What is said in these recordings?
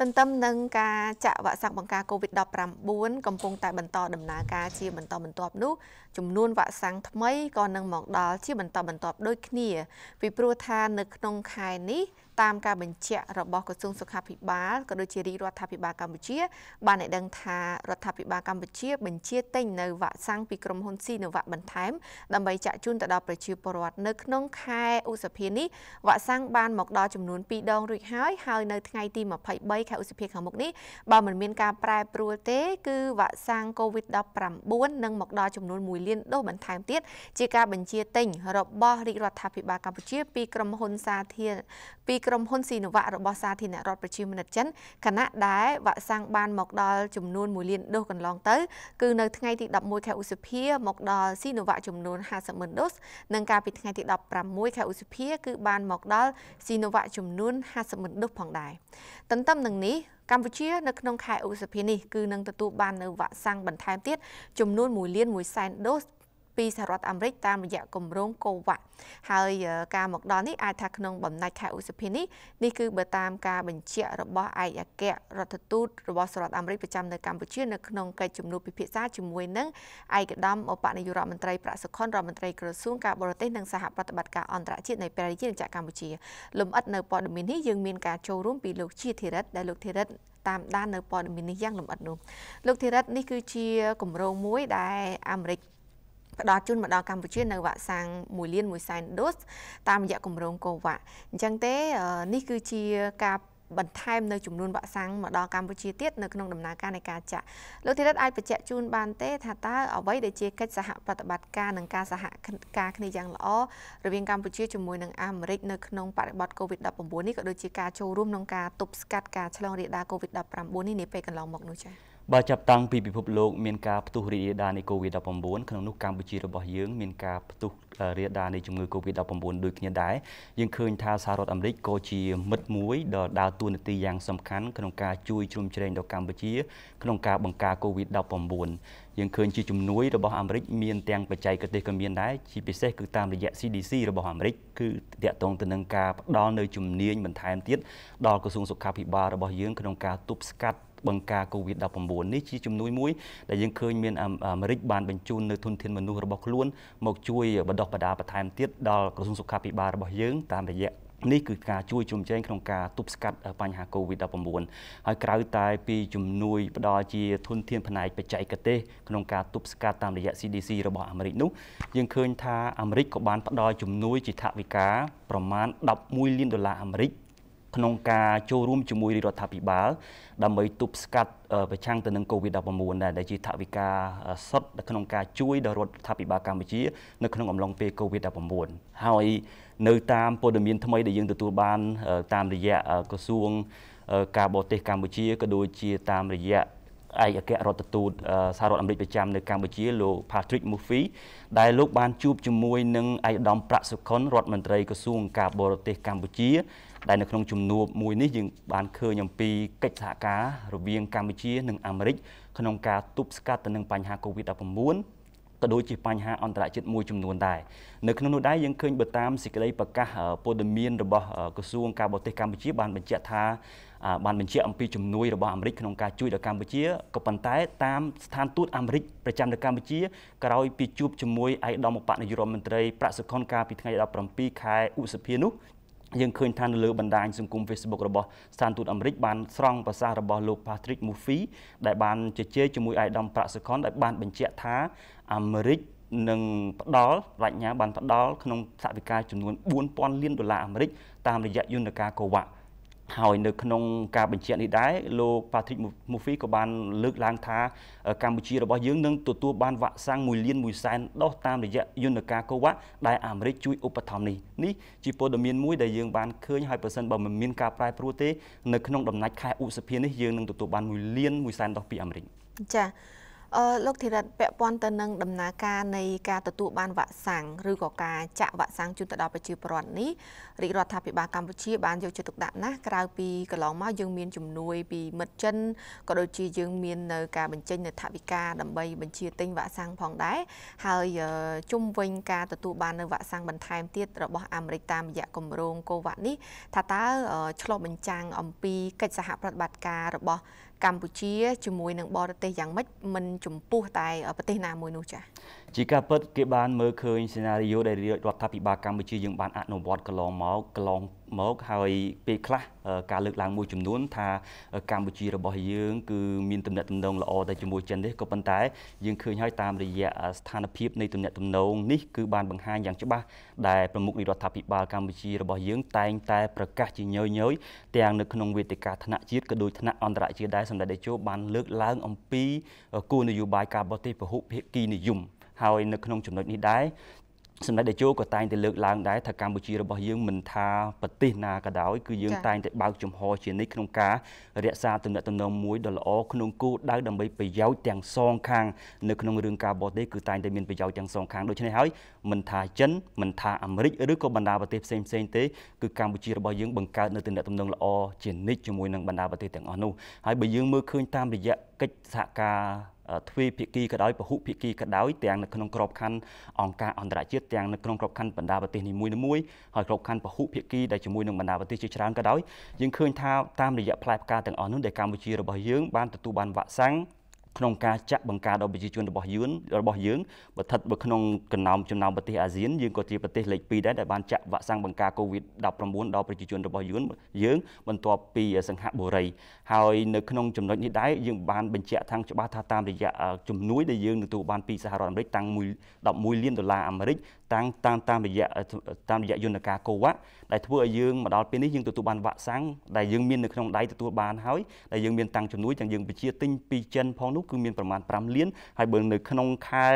ទន្ទឹមនឹងការចាក់វ៉ាក់សាំងបង្ការ COVID-19 កំពុងតែបន្តដំណើរការជាបន្តបន្ទាប់នោះចំនួនវ៉ាក់សាំងថ្មីក៏នឹងមកដល់ជាបន្តបន្ទាប់ដូចគ្នាពីព្រោះថានៅក្នុងខែនេះតាមការបញ្ជាក់របស់ក្រសួងសុខាភិបាលក៏ដូចជារាជរដ្ឋាភិបាលកម្ពុជា បានឲ្យដឹងថារដ្ឋាភិបាលកម្ពុជាបញ្ជាទិញនៅវ៉ាក់សាំងពីក្រុមហ៊ុន Sinovac បន្ថែមដើម្បីចាក់ជូនទៅដល់ប្រជាពលរដ្ឋនៅក្នុង ខែឧសភានេះវ៉ាក់សាំងបានមកដល់ចំនួន2ដងរួចហើយហើយនៅថ្ងៃទី23ខែឧសភាខាងមុខនេះបើមិនមានការប្រែប្រួលទេ គឺវ៉ាក់សាំង COVID-19 នឹងមកដល់ចំនួន1លានដូសបន្ថែមទៀតជាការបញ្ជាទិញរបស់រាជរដ្ឋាភិបាលកម្ពុជា ពីក្រុមហ៊ុនសាធារពីក្រុមហ៊ុនស៊ីណូវ៉ារបស់សាធារណរដ្ឋប្រជាមានិតចិនខណៈដែលវ៉ាក់សាំងបានមកដល់ចំនួន1លានដូសកន្លង ទៅគឺនៅថ្ងៃទី11ខែឧសភាមកដល់ស៊ីណូវ៉ាចំនួន50ម៉ឺនដូសនិងកាលពីថ្ងៃទី16ខែឧសភាគឺបានមកដល់ស៊ីណូវ៉ាចំនួន50ម៉ឺនដូសផងដែរទន្ទឹមនឹងនេះកម្ពុជានៅក្នុង ខែឧសភានេះគឺនឹងទទួលបាននៅវ៉ាក់សាំងបន្ថែមទៀតចំនួន1លាន1សែនដូសពីសហរដ្ឋអាមេរិកតាមរយៈគម្រោង COVAX ហើយការមកដល់នេះអាចថាក្នុងបំណាច់ខែឧសភានេះនេះគឺបើតាមការបញ្ជារបស់ឯកអគ្គរដ្ឋទូតរបស់សហរដ្ឋអាមេរិកប្រចាំនៅកម្ពុជានៅក្នុងកិច្ចជំនួបពិភាក្សាជាមួយនឹងឯកឧត្តមឧបនាយករដ្ឋមន្ត្រីប្រាក់សុខុនរដ្ឋមន្ត្រីក្រសួងការបរទេសនិងសហប្រតិបត្តិការអន្តរជាតិនៃព្រះរាជាណាចក្រកម្ពុជា លំអិតនៅព័ត៌មាននេះយើងមានការចូលរួមពីលោកជាធីរិតដែលលោកធីរិតតាមដាននៅព័ត៌មាននេះយ៉ាងលម្អិតនោះ លោកធីរិតនេះគឺជាគម្រោងមួយដែលអាមេរិកផ្ដល់ជូនមកដល់កម្ពុជានៅវ៉ាក់សាំង1លាន1សែនដូស តាមរយៈគម្រោងកូវ៉ាអញ្ចឹងទេនេះគឺជាការបន្ថែមនៅចំនួនវ៉ាក់សាំងមកដល់កម្ពុជាទៀតនៅក្នុងដំណើរការនៃការចាក់លោកធីរិតអាចបញ្ជាក់ជូនបានទេថាតើអ្វីដែលជាកិច្ចសហប្រតិបត្តិការនិងការសហការគ្នាយ៉ាងល្អរវាងកម្ពុជាជាមួយនឹងអាមេរិកនៅក្នុងបរិបទ COVID-19 នេះក៏ដូចជាការចូលរួមក្នុងការទប់ស្កាត់ការឆ្លងរាលដាល COVID-19 នេះនាពេលកន្លងមកនោះចា៎បើចាប់តាំងពីពិភពលោកមានការផ្ទុះរីករាលដាលនៃ COVID-19 ក្នុងនោះកម្ពុជារបស់យើងមានការផ្ទុះរីករាលដាលនៃជំងឺ COVID-19 ដូចគ្នាដែរយើងឃើញថាសហរដ្ឋអាមេរិកក៏ជាមិត្តមួយដ៏ដើរតួនាទីយ៉ាងសំខាន់ក្នុងការជួយជ្រោមជ្រែងដល់កម្ពុជាក្នុងការបង្ការ COVID-19 យើងឃើញជាជំនួយរបស់អាមេរិក មានទាំងបច្ចេកទេសក៏មានដែរជាពិសេសគឺតាមរយៈ CDC របស់អាមេរិកគឺតាក់ទងទៅនឹងការផ្ដល់នៅជំនាញបន្ថែមទៀតដល់ក្រសួងសុខាភិបាលរបស់យើងក្នុងការទប់ស្កាត់បង្ការ COVID-19 នេះជាជំនួយមួយដែលយើងឃើញមានអាមេរិកបានបញ្ជូននៅធនធានមនុស្សរបស់ខ្លួនមកជួយបដិបដាបន្ថែមទៀតដល់ក្រសួងសុខាភិបាលរបស់យើងតាមរយៈនេះគឺការជួយ ជំរុញក្នុងការទប់ស្កាត់បញ្ហា COVID-19 ហើយក្រៅតែពី ជំនួយផ្ដល់ជាធនធានផ្នែកបច្ចេកទេសក្នុងការទប់ស្កាត់តាមរយៈ CDC របស់អាមេរិកនោះយើងឃើញថាអាមេរិកក៏បានផ្ដល់ជំនួយជាថវិកាប្រមាណ11លានដុល្លារអាមេរិកក្នុងការចូលរួមជាមួយ រដ្ឋាភិបាលដើម្បីទប់ស្កាត់ប្រឆាំងទៅនឹង COVID-19 ដែរដែលជាថវិកាសុទ្ធក្នុងការជួយដល់រដ្ឋាភិបាលកម្ពុជានៅក្នុងអំឡុងពេល COVID-19 ហើយនៅតាមព័ត៌មានថ្មីដែលយើងទទួលបាន តាមរយៈក្រសួងការបរទេសកម្ពុជាក៏ដូចជាតាមរយៈឯកអគ្គរដ្ឋទូតសហរដ្ឋអាមេរិកប្រចាំ នៅកម្ពុជាលោក Patrick Murphy ដែលលោក បានជួបជាមួយនឹងឯកឧត្តមប្រាក់សុខុនរដ្ឋមន្ត្រីក្រសួងការបរទេសកម្ពុជាដែលនៅក្នុងជំនួបមួយនេះយើងបានឃើញអំពីកិច្ចសហការរវាងកម្ពុជា និងអាមេរិកក្នុងការទប់ស្កាត់ទៅនឹងបញ្ហា COVID-19 ក៏ដូចជាបញ្ហាអន្តរជាតិមួយចំនួនដែរនៅក្នុងនោះដែរយើងឃើញបើតាមសេចក្តីប្រកាសព័ត៌មានរបស់ក្រសួងការបរទេសកម្ពុជា បានបញ្ជាក់ថាបានបញ្ជាក់អំពីជំនួយរបស់អាមេរិកក្នុងការជួយដល់កម្ពុជាក៏ប៉ុន្តែតាមស្ថានទូតអាមេរិកប្រចាំនៅកម្ពុជាក្រោយពីជួបជាមួយឯកឧត្តមបកនាយរដ្ឋមន្ត្រីប្រាក់សុខុនកាលពីថ្ងៃ17ខែឧសភានោះយើងឃើញថានៅលើបណ្ដាញសង្គម Facebook របស់ស្ថានទូតអាមេរិក បានស្រង់ប្រសាសន៍របស់លោក Patrick Murphy ដែលបានជជែកជាមួយឯកឧត្តមប្រាក់សកលដែលបានបញ្ជាក់ថាអាមេរិកនឹងផ្ដល់ប្រាជ្ញាបានផ្ដល់ក្នុងសវិការចំនួន4000លានដុល្លារអាមេរិកតាមរយៈយន្តការ COVAX ហើយនៅក្នុងការបញ្ជាក់នេះដែរលោក Patrick Murphy ក៏បានលើក ឡើងថាកម្ពុជារបស់យើងនឹងទទួលបានវ៉ាក់សាំង1លាន1សែនដុសតាម រយៈយន្តការ COVAX ដែលអាមេរិកជួយឧបត្ថម្ភនេះនេះជាព័ត៌មានមួយដែលយើងបានឃើញហើយប្រសិនបើមិនមានការប្រែប្រួលទេនៅក្នុងដំណាច់ខែឧសភានេះយើងនឹងទទួលបាន1លាន1សែនដុសពីអាមេរិកចា៎អឺលោកធីរិតពាក់ព័ន្ធទៅនឹងដំណើរការនៃការទទួលបានវ៉ាក់សាំងឬក៏ការចាក់វ៉ាក់សាំងជូនទៅដល់ប្រជាពលរដ្ឋនេះរាជរដ្ឋាភិបាលកម្ពុជាបានយកចិត្តទុកដាក់ណាស់ក្រៅពីកន្លងមកយើងមានជំនួយពីមិត្តចិនក៏ដូចជាយើងមាននៅការបញ្ចេញនៅថវិកាដើម្បីបញ្ជាទិញវ៉ាក់សាំងផងដែរហើយជុំវិញការទទួលបាននៅវ៉ាក់សាំងបន្ថែមទៀតរបស់អាមេរិកតាមរយៈគម្រោងកូវ៉ាក់នេះថាតើឆ្លុះបញ្ចាំងអំពីកិច្ចសហប្រតិបត្តិការរបស់កម្ពុជាជាមួយនឹងបរទេសយ៉ាងម៉េចមិនចំពោះតែ ប្រទេសណាមួយនោះចា៎ជាការពិត គេបានមើលឃើញសេណារីយ៉ូដែលរដ្ឋាភិបាលកម្ពុជាយើងបានអនុវត្តកន្លងមកកន្លងមកហើយពេលខ្លះការលើកឡើងមួយចំនួន ថាកម្ពុជារបស់យើងគឺមានទំនាក់ទំនងល្អតែជាមួយចិនទេក៏ប៉ុន្តែយើងឃើញហើយតាមរយៈស្ថានភាពនៃទំនាក់ទំនងនេះគឺបានបង្ហាញយ៉ាងច្បាស់ដែលប្រមុខរដ្ឋាភិបាលកម្ពុជារបស់យើងតែងតែប្រកាសជាញយញយទាំងនៅក្នុងវេទិកាថ្នាក់ជាតិក៏ដូចថ្នាក់អន្តរជាតិដែរសម្ដេចតេជោបានលើកឡើង អំពីគោលនយោបាយការបរទេសពហុភាគីនិយមហើយ នៅក្នុងចំណុចនេះដែរសម្ដេចតេជោក៏តែងតែលើកឡើងដែរថាកម្ពុជារបស់យើងមិនថាប្រទេសណាក៏ដោយគឺយើងតែងតែបើកចំហជានិច្ចក្នុងការរក្សាទំនាក់ទំនងមួយដ៏ល្អក្នុងគោលដៅដើម្បីប្រយោជន៍ទាំងសងខាងនៅក្នុងរឿងការបរទេសគឺតែងតែមានប្រយោជន៍ទាំងសងខាងដូច្នេះហើយមិនថាចិនមិនថាអាមេរិកឬក៏បណ្ដាប្រទេសផ្សេងផ្សេងទេគឺកម្ពុជារបស់យើងបង្កើតនៅទំនាក់ទំនងល្អជានិច្ចជាមួយនឹងបណ្ដាប្រទេសទាំងអស់នោះហើយបើយើងមើលឃើញតាមរយៈកិច្ចសហការទ្វេភាគីក៏ដោយពហុភាគីក៏ដោយទាំងនៅក្នុងក្របខ័ណ្ឌអង្គការអន្តរជាតិទាំងនៅក្នុងក្របខ័ណ្ឌបណ្ដាប្រទេសនីមួយៗហើយក្របខ័ណ្ឌពហុភាគីដែលជាមួយនឹងបណ្ដាប្រទេសជាច្រើនក៏ដោយយើងឃើញថាតាមរយៈផ្លែផ្កាទាំងអស់នោះដែលកម្ពុជារបស់យើងបានទទួលបានវ៉ាក់សាំងក្នុងការចាក់បង្ការដល់ប្រជាជនរបស់យឿនរបស់យើងបើស្ថិតនៅក្នុងចំណោមចំណោមប្រទេសអាស៊ានយើងក៏ជាប្រទេសលេខ2ដែរដែលបានចាក់វ៉ាក់សាំងបង្ការ COVID-19 ដល់ប្រជាជនរបស់យឿនយើងបន្ទាប់ពីសង្ហបុរីហើយនៅក្នុងចំណុចនេះដែរយើងបានបញ្ជាក់ថាងច្បាស់ថាតាមរយៈជំនួយដែលយើងទទួលបានពីសហរដ្ឋអាមេរិកតាំង1 11លានដុល្លារអាមេរិកតាំងតាមតាមរយៈតាមរយៈយន្តការ COVAX ដែលធ្វើឲ្យយើងមកដល់ពេលនេះយើងទទួលបានវ៉ាក់សាំងដែលយើងមាននៅក្នុងដៃទទួលបានហើយដែលយើងមានតាំងជំនួយទាំងយើងបញ្ជាទិញពីចិនផងនោះគឺមានប្រមាណ5លាន ហើយបើនៅក្នុងខែ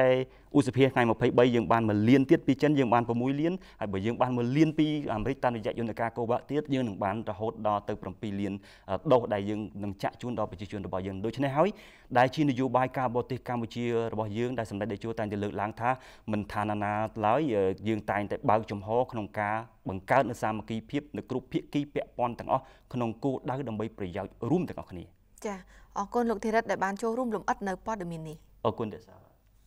ឧសភាថ្ងៃ23យើងបាន1លានទៀតពីចិនយើងបាន6លានហើយបើយើងបាន1លានពីអាមេរិកតាមរយៈយន្តការកូវ៉ាក់ទៀតយើងនឹងបានរហូតដល់ទៅ7លានដុសដែលយើងនឹងចាក់ជូនដល់ប្រជាជនរបស់យើងដូច្នេះហើយដែលជានយោបាយការបរទេសកម្ពុជារបស់យើងដែលសម្ដេចតេជោតែងតែលើកឡើងថាមិនថាណាណាឡើយយើងតែងតែបើកចំហក្នុងការបង្កើតនូវសាមគ្គីភាពនៅគ្រប់ភាគីពាក់ព័ន្ធទាំងអស់ក្នុងគោលដៅដើម្បីប្រយោជន៍រួមទាំងអស់គ្នាចាអរគុណលោកធីរិតដែលបានចូលរួមលំអិតនៅព័ត៌មាននេះអរគុណទេសា